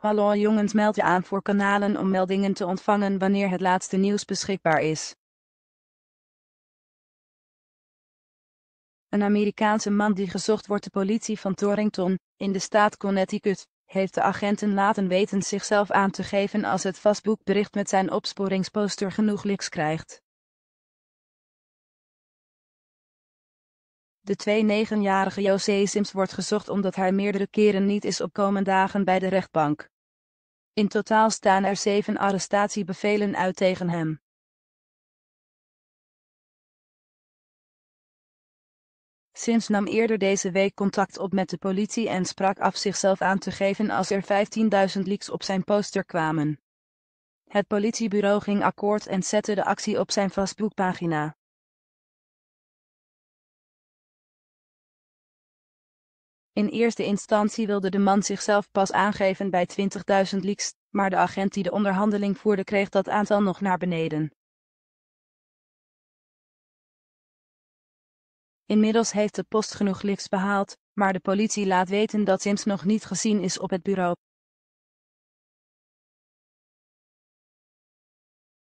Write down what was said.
Hallo jongens meld je aan voor kanalen om meldingen te ontvangen wanneer het laatste nieuws beschikbaar is. Een Amerikaanse man die gezocht wordt de politie van Torrington, in de staat Connecticut, heeft de agenten laten weten zichzelf aan te geven als het vastboekbericht met zijn opsporingsposter genoeg liks krijgt. De twee negenjarige José Sims wordt gezocht omdat hij meerdere keren niet is opkomen dagen bij de rechtbank. In totaal staan er zeven arrestatiebevelen uit tegen hem. Sims nam eerder deze week contact op met de politie en sprak af zichzelf aan te geven als er 15.000 leaks op zijn poster kwamen. Het politiebureau ging akkoord en zette de actie op zijn Facebookpagina. In eerste instantie wilde de man zichzelf pas aangeven bij 20.000 leaks, maar de agent die de onderhandeling voerde kreeg dat aantal nog naar beneden. Inmiddels heeft de post genoeg liks behaald, maar de politie laat weten dat Sims nog niet gezien is op het bureau.